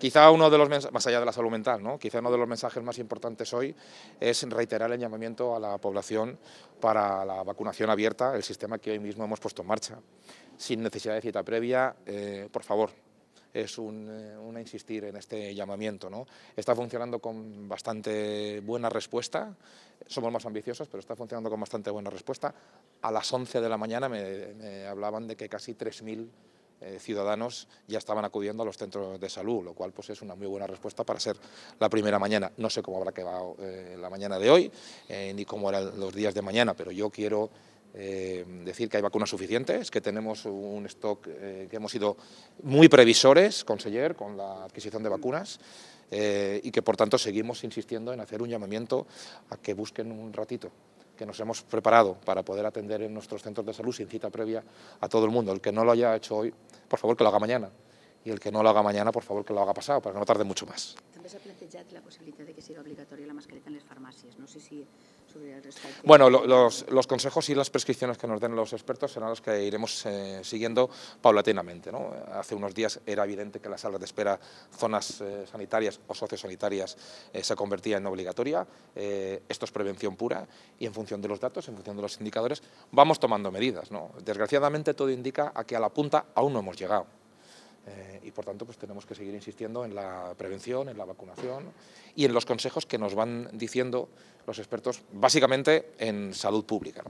Quizá uno de los mensajes, más allá de la salud mental, ¿no? quizá uno de los mensajes más importantes hoy es reiterar el llamamiento a la población para la vacunación abierta, el sistema que hoy mismo hemos puesto en marcha. Sin necesidad de cita previa, eh, por favor, es un, eh, insistir en este llamamiento. ¿no? Está funcionando con bastante buena respuesta, somos más ambiciosos, pero está funcionando con bastante buena respuesta. A las 11 de la mañana me hablaban de que casi 3.000 eh, ciudadanos ya estaban acudiendo a los centros de salud, lo cual pues, es una muy buena respuesta para ser la primera mañana. No sé cómo habrá quedado eh, la mañana de hoy, eh, ni cómo eran los días de mañana, pero yo quiero eh, decir que hay vacunas suficientes, que tenemos un stock, que hemos sido muy previsores, conseller, con la adquisición de vacunas y que por tanto seguimos insistiendo en hacer un llamamiento a que busquen un ratito que nos hemos preparado para poder atender en nuestros centros de salud sin cita previa a todo el mundo. El que no lo haya hecho hoy por favor que lo haga mañana y el que no lo haga mañana, por favor, que lo haga pasado, para que no tarde mucho más. se ha la posibilidad de que sea obligatoria la mascarilla en las farmacias? No sé si Bueno, los, consejos y las prescripciones que nos den los expertos serán las que iremos eh, siguiendo paulatinamente. Hace unos días era evidente que las salas de espera, zonas eh, sanitarias o sociosanitarias eh, se convertía en obligatoria. esto es prevención pura y en función de los datos, en función de los indicadores, vamos tomando medidas. ¿no? Desgraciadamente todo indica a que a la punta aún no hemos llegado. Eh, y por tanto, pues tenemos que seguir insistiendo en la prevención, en la vacunación y en los consejos que nos van diciendo los expertos, básicamente en salud pública.